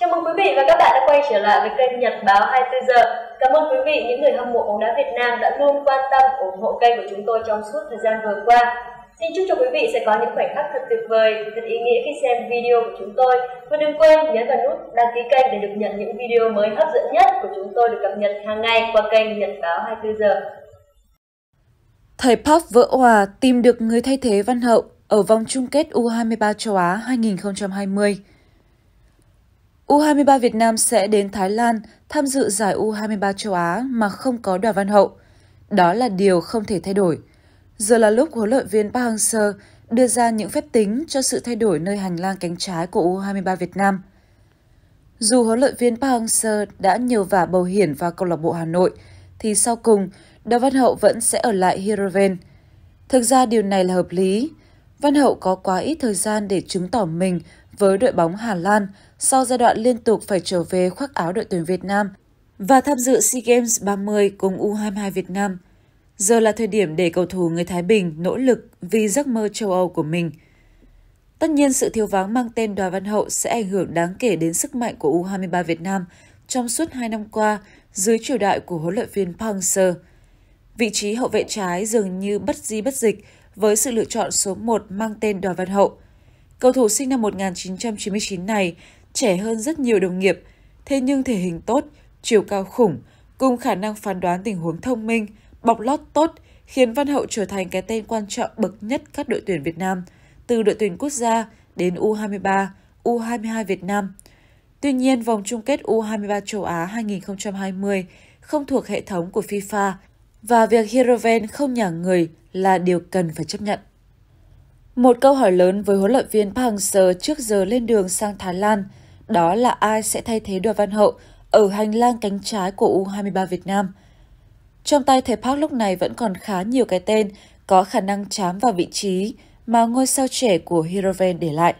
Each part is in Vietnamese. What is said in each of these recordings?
Chào mừng quý vị và các bạn đã quay trở lại với kênh Nhật báo 24 giờ. Cảm ơn quý vị những người hâm mộ bóng đá Việt Nam đã luôn quan tâm ủng hộ kênh của chúng tôi trong suốt thời gian vừa qua. Xin chúc cho quý vị sẽ có những khoảnh khắc thật tuyệt vời, thật ý nghĩa khi xem video của chúng tôi. Và đừng quên nhấn vào nút đăng ký kênh để được nhận những video mới hấp dẫn nhất của chúng tôi được cập nhật hàng ngày qua kênh Nhật báo 24 giờ. Thầy Park vỡ hòa tìm được người thay thế Văn Hậu ở vòng chung kết U23 châu Á 2020. U23 Việt Nam sẽ đến Thái Lan tham dự giải U23 châu Á mà không có Đoàn Văn Hậu. Đó là điều không thể thay đổi. Giờ là lúc huấn luyện viên Park Hang-seo đưa ra những phép tính cho sự thay đổi nơi hành lang cánh trái của U23 Việt Nam. Dù huấn luyện viên Park Hang-seo đã nhiều vả bầu hiển vào câu lạc bộ Hà Nội, thì sau cùng, Đoàn Văn Hậu vẫn sẽ ở lại Hiroven. Thực ra điều này là hợp lý. Văn Hậu có quá ít thời gian để chứng tỏ mình với đội bóng Hà Lan – sau giai đoạn liên tục phải trở về khoác áo đội tuyển Việt Nam và tham dự SEA Games 30 cùng U22 Việt Nam. Giờ là thời điểm để cầu thủ người Thái Bình nỗ lực vì giấc mơ châu Âu của mình. Tất nhiên sự thiếu vắng mang tên Đoàn Văn Hậu sẽ ảnh hưởng đáng kể đến sức mạnh của U23 Việt Nam trong suốt 2 năm qua dưới triều đại của huấn luyện viên Park Hang-seo. Vị trí hậu vệ trái dường như bất di bất dịch với sự lựa chọn số 1 mang tên Đoàn Văn Hậu. Cầu thủ sinh năm 1999 này trẻ hơn rất nhiều đồng nghiệp, thế nhưng thể hình tốt, chiều cao khủng, cùng khả năng phán đoán tình huống thông minh, bọc lót tốt khiến Văn Hậu trở thành cái tên quan trọng bậc nhất các đội tuyển Việt Nam, từ đội tuyển quốc gia đến U23, U22 Việt Nam. Tuy nhiên, vòng chung kết U23 châu Á 2020 không thuộc hệ thống của FIFA và việc Hiroven không nhả người là điều cần phải chấp nhận. Một câu hỏi lớn với huấn luyện viên Park Hang-seo trước giờ lên đường sang Thái Lan, đó là ai sẽ thay thế Đoàn Văn Hậu ở hành lang cánh trái của U23 Việt Nam. Trong tay thầy Park lúc này vẫn còn khá nhiều cái tên có khả năng chám vào vị trí mà ngôi sao trẻ của Hiroven để lại.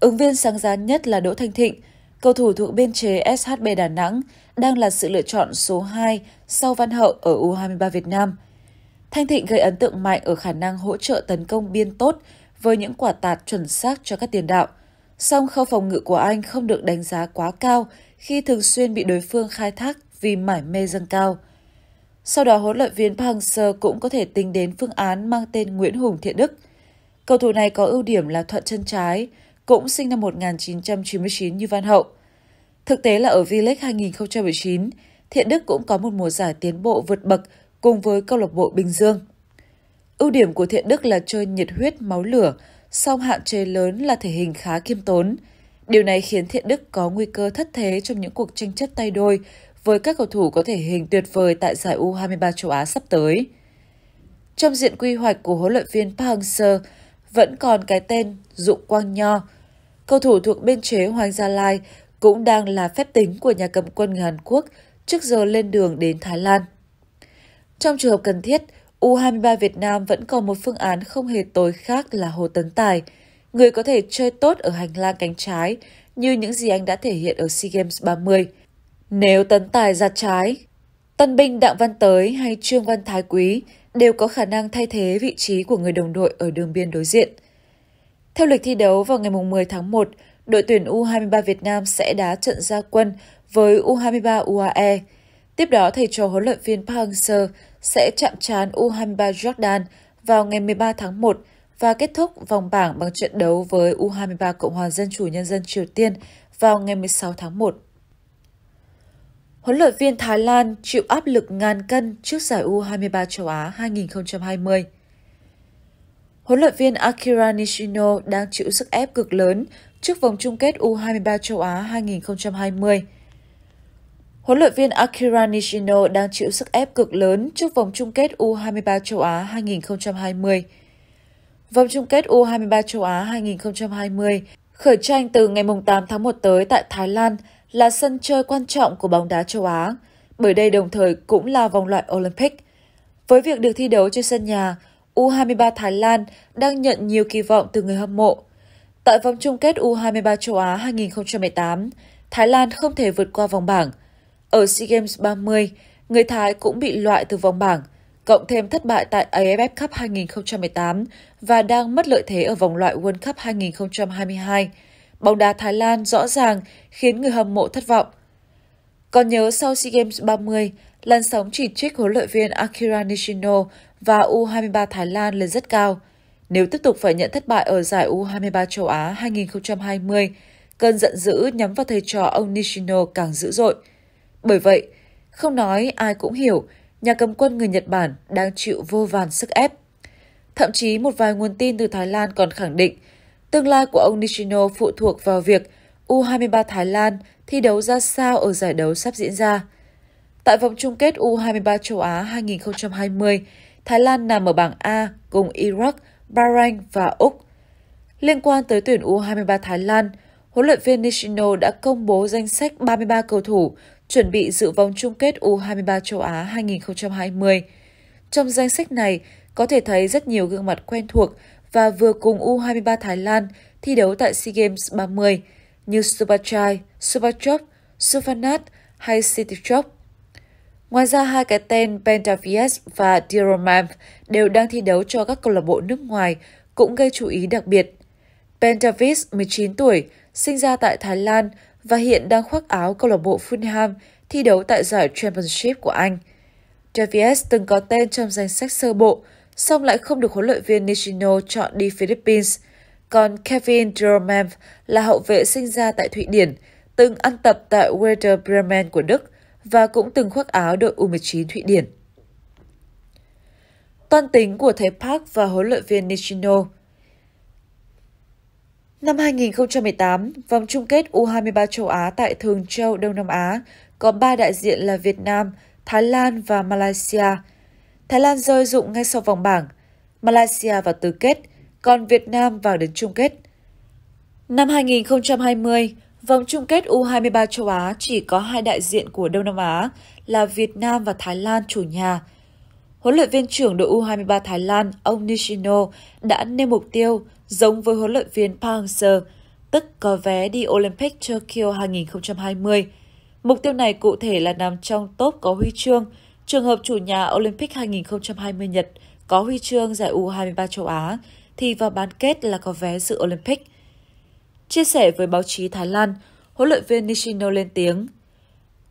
Ứng viên sáng giá nhất là Đỗ Thanh Thịnh, cầu thủ thuộc biên chế SHB Đà Nẵng, đang là sự lựa chọn số 2 sau Văn Hậu ở U23 Việt Nam – Thanh Thịnh gây ấn tượng mạnh ở khả năng hỗ trợ tấn công biên tốt với những quả tạt chuẩn xác cho các tiền đạo. Song khâu phòng ngự của anh không được đánh giá quá cao khi thường xuyên bị đối phương khai thác vì mải mê dâng cao. Sau đó huấn luyện viên Park Hang-seo cũng có thể tính đến phương án mang tên Nguyễn Hùng Thiện Đức. Cầu thủ này có ưu điểm là thuận chân trái, cũng sinh năm 1999 như Văn Hậu. Thực tế là ở V-League 2019, Thiện Đức cũng có một mùa giải tiến bộ vượt bậc cùng với câu lạc bộ Bình Dương. Ưu điểm của Thiện Đức là chơi nhiệt huyết máu lửa, song hạn chế lớn là thể hình khá kiêm tốn. Điều này khiến Thiện Đức có nguy cơ thất thế trong những cuộc tranh chấp tay đôi với các cầu thủ có thể hình tuyệt vời tại giải U23 châu Á sắp tới. Trong diện quy hoạch của huấn luyện viên Park Hang-seo vẫn còn cái tên Dụng Quang Nho. Cầu thủ thuộc biên chế Hoàng Gia Lai cũng đang là phép tính của nhà cầm quân người Hàn Quốc trước giờ lên đường đến Thái Lan. Trong trường hợp cần thiết, U23 Việt Nam vẫn còn một phương án không hề tối khác là Hồ Tấn Tài, người có thể chơi tốt ở hành lang cánh trái như những gì anh đã thể hiện ở SEA Games 30. Nếu Tấn Tài ra trái, Tân binh Đặng Văn Tới hay Trương Văn Thái Quý đều có khả năng thay thế vị trí của người đồng đội ở đường biên đối diện. Theo lịch thi đấu vào ngày 10 tháng 1, đội tuyển U23 Việt Nam sẽ đá trận gia quân với U23 UAE. Tiếp đó, thầy trò huấn luyện viên Park Hang-seo sẽ chạm trán U23 Jordan vào ngày 13 tháng 1 và kết thúc vòng bảng bằng trận đấu với U23 Cộng hòa Dân chủ Nhân dân Triều Tiên vào ngày 16 tháng 1. Huấn luyện viên Thái Lan chịu áp lực ngàn cân trước giải U23 châu Á 2020. Huấn luyện viên Akira Nishino đang chịu sức ép cực lớn trước vòng chung kết U23 châu Á 2020 Huấn luyện viên Akira Nishino đang chịu sức ép cực lớn trước vòng chung kết U23 châu Á 2020. Vòng chung kết U23 châu Á 2020 khởi tranh từ ngày 8 tháng 1 tới tại Thái Lan là sân chơi quan trọng của bóng đá châu Á, bởi đây đồng thời cũng là vòng loại Olympic. Với việc được thi đấu trên sân nhà, U23 Thái Lan đang nhận nhiều kỳ vọng từ người hâm mộ. Tại vòng chung kết U23 châu Á 2018, Thái Lan không thể vượt qua vòng bảng – ở SEA Games 30, người Thái cũng bị loại từ vòng bảng, cộng thêm thất bại tại AFF Cup 2018 và đang mất lợi thế ở vòng loại World Cup 2022. Bóng đá Thái Lan rõ ràng khiến người hâm mộ thất vọng. Còn nhớ sau SEA Games 30, làn sóng chỉ trích huấn luyện viên Akira Nishino và U23 Thái Lan lên rất cao. Nếu tiếp tục phải nhận thất bại ở giải U23 châu Á 2020, cơn giận dữ nhắm vào thầy trò ông Nishino càng dữ dội. Bởi vậy, không nói ai cũng hiểu, nhà cầm quân người Nhật Bản đang chịu vô vàn sức ép. Thậm chí một vài nguồn tin từ Thái Lan còn khẳng định tương lai của ông Nishino phụ thuộc vào việc U23 Thái Lan thi đấu ra sao ở giải đấu sắp diễn ra. Tại vòng chung kết U23 châu Á 2020, Thái Lan nằm ở bảng A cùng Iraq, Bahrain và Úc. Liên quan tới tuyển U23 Thái Lan, huấn luyện viên Nishino đã công bố danh sách 33 cầu thủ chuẩn bị dự vòng chung kết U23 châu Á 2020. Trong danh sách này, có thể thấy rất nhiều gương mặt quen thuộc và vừa cùng U23 Thái Lan thi đấu tại SEA Games 30 như Subachai, Subachop, Suvanat hay Sitichop. Ngoài ra, hai cái tên Pentavies và Diromam đều đang thi đấu cho các câu lạc bộ nước ngoài cũng gây chú ý đặc biệt. Pentavis, 19 tuổi, sinh ra tại Thái Lan và hiện đang khoác áo câu lạc bộ Fulham thi đấu tại giải Championship của Anh. Davies từng có tên trong danh sách sơ bộ, song lại không được huấn luyện viên Nishino chọn đi Philippines. Còn Kevin Durham là hậu vệ sinh ra tại Thụy Điển, từng ăn tập tại Werder Bremen của Đức và cũng từng khoác áo đội U19 Thụy Điển. Toan tính của thầy Park và huấn luyện viên Nishino Năm 2018, vòng chung kết U23 châu Á tại Thường Châu, Đông Nam Á có 3 đại diện là Việt Nam, Thái Lan và Malaysia. Thái Lan rơi dụng ngay sau vòng bảng, Malaysia vào tứ kết, còn Việt Nam vào đến chung kết. Năm 2020, vòng chung kết U23 châu Á chỉ có hai đại diện của Đông Nam Á là Việt Nam và Thái Lan chủ nhà – huấn luyện viên trưởng đội U23 Thái Lan, ông Nishino, đã nêu mục tiêu giống với huấn luyện viên Park Hang-seo, tức có vé đi Olympic Tokyo 2020. Mục tiêu này cụ thể là nằm trong top có huy chương, trường hợp chủ nhà Olympic 2020 Nhật có huy chương giải U23 châu Á, thì vào bán kết là có vé dự Olympic. Chia sẻ với báo chí Thái Lan, huấn luyện viên Nishino lên tiếng.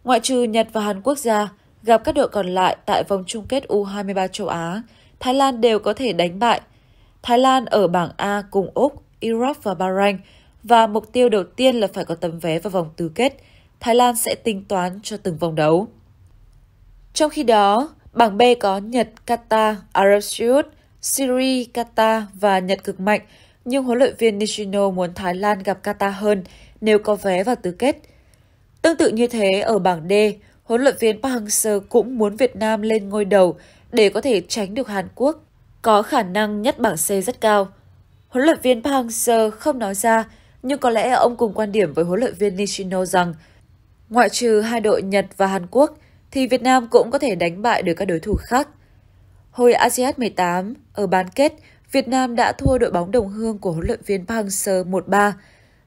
Ngoại trừ Nhật và Hàn Quốc ra, gặp các đội còn lại tại vòng chung kết U23 châu Á, Thái Lan đều có thể đánh bại. Thái Lan ở bảng A cùng Úc, Iraq và Bahrain và mục tiêu đầu tiên là phải có tấm vé vào vòng tứ kết. Thái Lan sẽ tính toán cho từng vòng đấu. Trong khi đó, bảng B có Nhật, Qatar, Arab Rập Syria, Qatar và Nhật cực mạnh, nhưng huấn luyện viên Nishino muốn Thái Lan gặp Qatar hơn nếu có vé vào tứ kết. Tương tự như thế ở bảng D, huấn luyện viên Park Hang-seo cũng muốn Việt Nam lên ngôi đầu để có thể tránh được Hàn Quốc, có khả năng nhất bảng C rất cao. Huấn luyện viên Park Hang-seo không nói ra, nhưng có lẽ ông cùng quan điểm với huấn luyện viên Nishino rằng ngoại trừ hai đội Nhật và Hàn Quốc thì Việt Nam cũng có thể đánh bại được các đối thủ khác. Hồi ASEAN 18, ở bán kết, Việt Nam đã thua đội bóng đồng hương của huấn luyện viên Park Hang-seo 1-3.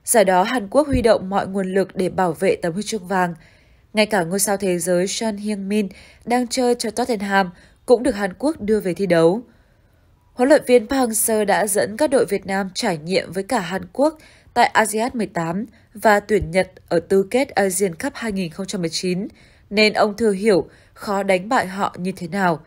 Giải đó Hàn Quốc huy động mọi nguồn lực để bảo vệ tấm huy chương vàng – ngay cả ngôi sao thế giới Sean Heung-min đang chơi cho Tottenham cũng được Hàn Quốc đưa về thi đấu. Huấn luyện viên Park Hang-seo đã dẫn các đội Việt Nam trải nghiệm với cả Hàn Quốc tại ASEAN 18 và tuyển Nhật ở tứ kết Asian Cup 2019, nên ông thừa hiểu khó đánh bại họ như thế nào.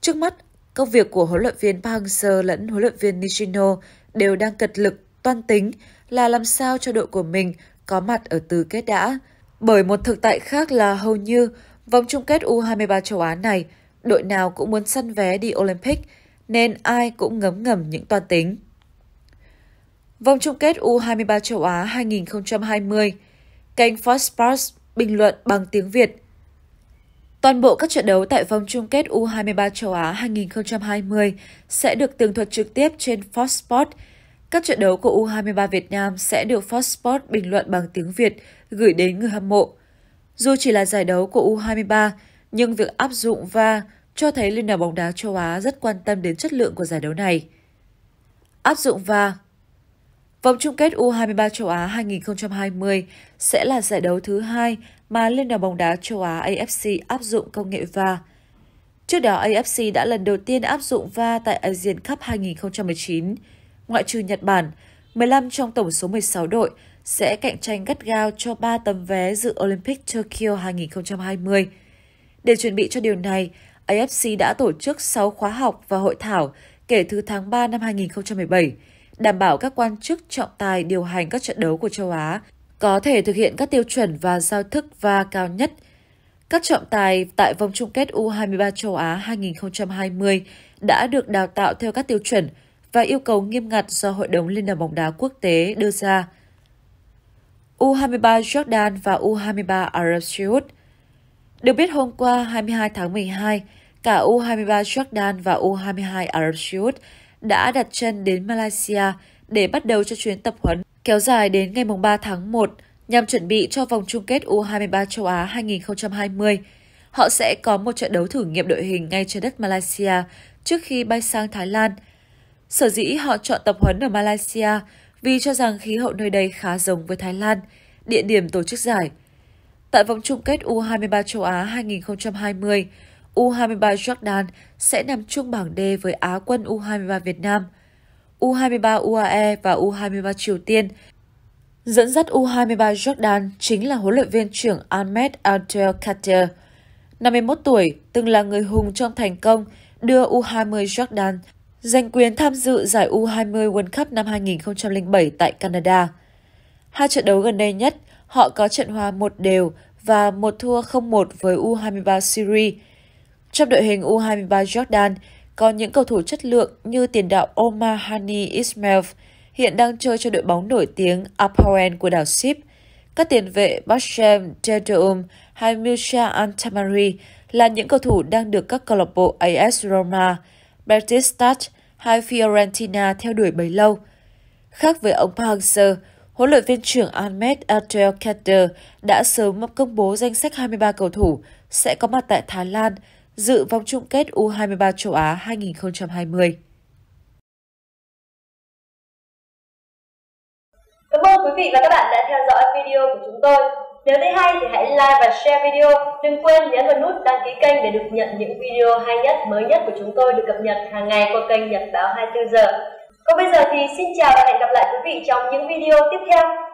Trước mắt, công việc của huấn luyện viên Park Hang-seo lẫn huấn luyện viên Nishino đều đang cật lực, toan tính là làm sao cho đội của mình có mặt ở tứ kết đã. Bởi một thực tại khác là hầu như vòng chung kết U23 châu Á này, đội nào cũng muốn săn vé đi Olympic nên ai cũng ngấm ngầm những toan tính. Vòng chung kết U23 châu Á 2020, kênh Fox Sports bình luận bằng tiếng Việt. Toàn bộ các trận đấu tại vòng chung kết U23 châu Á 2020 sẽ được tường thuật trực tiếp trên Fox Sports các trận đấu của U23 Việt Nam sẽ được Fox sports bình luận bằng tiếng Việt gửi đến người hâm mộ. Dù chỉ là giải đấu của U23, nhưng việc áp dụng VAR cho thấy Liên đoàn bóng đá châu Á rất quan tâm đến chất lượng của giải đấu này. Áp dụng VAR Vòng chung kết U23 châu Á 2020 sẽ là giải đấu thứ hai mà Liên đoàn bóng đá châu Á AFC áp dụng công nghệ VAR. Trước đó, AFC đã lần đầu tiên áp dụng VAR tại Asian Cup 2019, ngoại trừ Nhật Bản, 15 trong tổng số 16 đội sẽ cạnh tranh gắt gao cho 3 tấm vé dự Olympic Tokyo 2020. Để chuẩn bị cho điều này, AFC đã tổ chức 6 khóa học và hội thảo kể từ tháng 3 năm 2017, đảm bảo các quan chức trọng tài điều hành các trận đấu của châu Á có thể thực hiện các tiêu chuẩn và giao thức va cao nhất. Các trọng tài tại vòng chung kết U23 châu Á 2020 đã được đào tạo theo các tiêu chuẩn – và yêu cầu nghiêm ngặt do Hội đồng Liên đoàn bóng đá quốc tế đưa ra. U23 Jordan và U23 Arab Saudi Được biết hôm qua 22 tháng 12, cả U23 Jordan và U22 Arab Saudi đã đặt chân đến Malaysia để bắt đầu cho chuyến tập huấn kéo dài đến ngày 3 tháng 1 nhằm chuẩn bị cho vòng chung kết U23 châu Á 2020. Họ sẽ có một trận đấu thử nghiệm đội hình ngay trên đất Malaysia trước khi bay sang Thái Lan – Sở dĩ họ chọn tập huấn ở Malaysia vì cho rằng khí hậu nơi đây khá giống với Thái Lan, địa điểm tổ chức giải. Tại vòng chung kết U23 châu Á 2020, U23 Jordan sẽ nằm chung bảng D với Á quân U23 Việt Nam, U23 UAE và U23 Triều Tiên. Dẫn dắt U23 Jordan chính là huấn luyện viên trưởng Ahmed Adel Kader, 51 tuổi, từng là người hùng trong thành công đưa U20 Jordan giành quyền tham dự giải U20 World Cup năm 2007 tại Canada. Hai trận đấu gần đây nhất, họ có trận hòa một đều và một thua 0-1 với U23 Syria. Trong đội hình U23 Jordan có những cầu thủ chất lượng như tiền đạo Omar Hani Ismail, hiện đang chơi cho đội bóng nổi tiếng Apoel của đảo Sip. Các tiền vệ Bashem Dedoum hay Misha Antamari là những cầu thủ đang được các câu lạc bộ AS Roma, Betistat hay Fiorentina theo đuổi bấy lâu. Khác với ông Park Hang-seo, huấn luyện viên trưởng Ahmed Atel Kader đã sớm công bố danh sách 23 cầu thủ sẽ có mặt tại Thái Lan dự vòng chung kết U23 châu Á 2020. Cảm ơn quý vị và các bạn đã theo dõi video của chúng tôi. Nếu thấy hay thì hãy like và share video. Đừng quên nhấn vào nút đăng ký kênh để được nhận những video hay nhất, mới nhất của chúng tôi được cập nhật hàng ngày qua kênh Nhật báo 24 giờ. Còn bây giờ thì xin chào và hẹn gặp lại quý vị trong những video tiếp theo.